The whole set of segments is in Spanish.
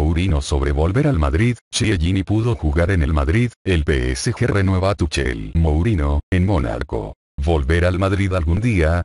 Mourinho sobre volver al Madrid, Chiellini pudo jugar en el Madrid, el PSG renueva a Tuchel. Mourinho, en Mónaco. ¿Volver al Madrid algún día?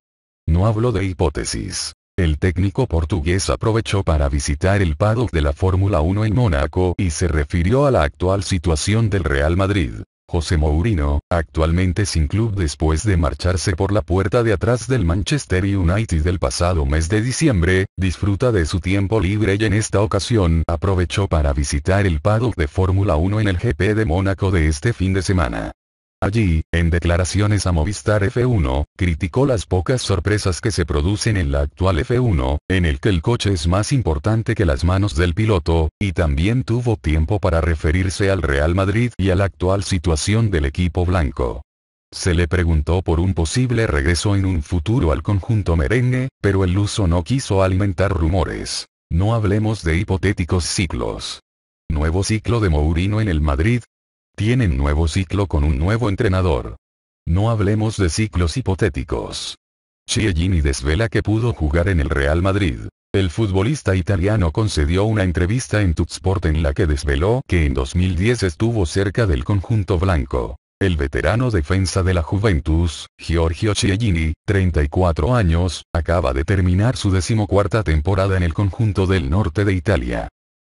No hablo de hipótesis. El técnico portugués aprovechó para visitar el paddock de la Fórmula 1 en Mónaco y se refirió a la actual situación del Real Madrid. José Mourinho, actualmente sin club después de marcharse por la puerta de atrás del Manchester United del pasado mes de diciembre, disfruta de su tiempo libre y en esta ocasión aprovechó para visitar el paddock de Fórmula 1 en el GP de Mónaco de este fin de semana. Allí, en declaraciones a Movistar F1, criticó las pocas sorpresas que se producen en la actual F1, en el que el coche es más importante que las manos del piloto, y también tuvo tiempo para referirse al Real Madrid y a la actual situación del equipo blanco. Se le preguntó por un posible regreso en un futuro al conjunto merengue, pero el luso no quiso alimentar rumores. No hablemos de hipotéticos ciclos. Nuevo ciclo de Mourinho en el Madrid, tienen nuevo ciclo con un nuevo entrenador. No hablemos de ciclos hipotéticos. Chiellini desvela que pudo jugar en el Real Madrid. El futbolista italiano concedió una entrevista en Tutsport en la que desveló que en 2010 estuvo cerca del conjunto blanco. El veterano defensa de la Juventus, Giorgio Chiellini, 34 años, acaba de terminar su decimocuarta temporada en el conjunto del norte de Italia.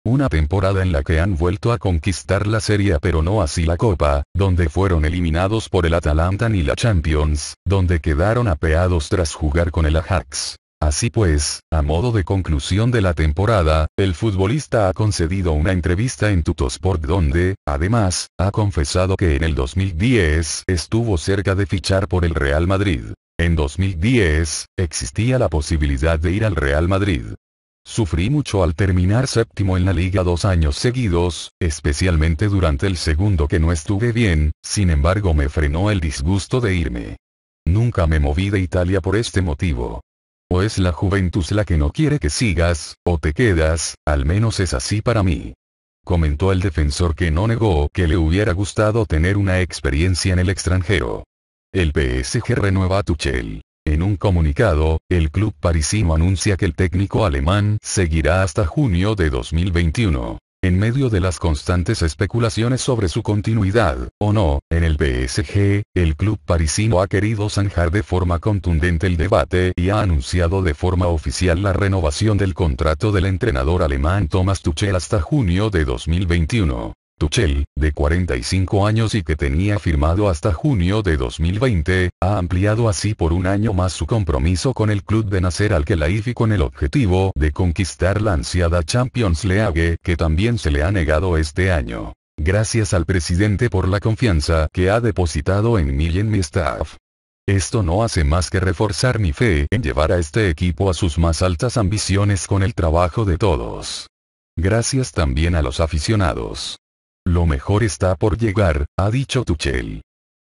Una temporada en la que han vuelto a conquistar la Serie pero no así la Copa, donde fueron eliminados por el Atalanta ni la Champions, donde quedaron apeados tras jugar con el Ajax. Así pues, a modo de conclusión de la temporada, el futbolista ha concedido una entrevista en Tutosport donde, además, ha confesado que en el 2010 estuvo cerca de fichar por el Real Madrid. En 2010, existía la posibilidad de ir al Real Madrid. Sufrí mucho al terminar séptimo en la liga dos años seguidos, especialmente durante el segundo que no estuve bien, sin embargo me frenó el disgusto de irme. Nunca me moví de Italia por este motivo. O es la juventud la que no quiere que sigas, o te quedas, al menos es así para mí. Comentó el defensor que no negó que le hubiera gustado tener una experiencia en el extranjero. El PSG renueva a Tuchel. En un comunicado, el club parisino anuncia que el técnico alemán seguirá hasta junio de 2021. En medio de las constantes especulaciones sobre su continuidad, o no, en el PSG, el club parisino ha querido zanjar de forma contundente el debate y ha anunciado de forma oficial la renovación del contrato del entrenador alemán Thomas Tuchel hasta junio de 2021. Tuchel, de 45 años y que tenía firmado hasta junio de 2020, ha ampliado así por un año más su compromiso con el club de Nacer al IFI con el objetivo de conquistar la ansiada Champions League que también se le ha negado este año. Gracias al presidente por la confianza que ha depositado en mí y en mi staff. Esto no hace más que reforzar mi fe en llevar a este equipo a sus más altas ambiciones con el trabajo de todos. Gracias también a los aficionados. Lo mejor está por llegar, ha dicho Tuchel.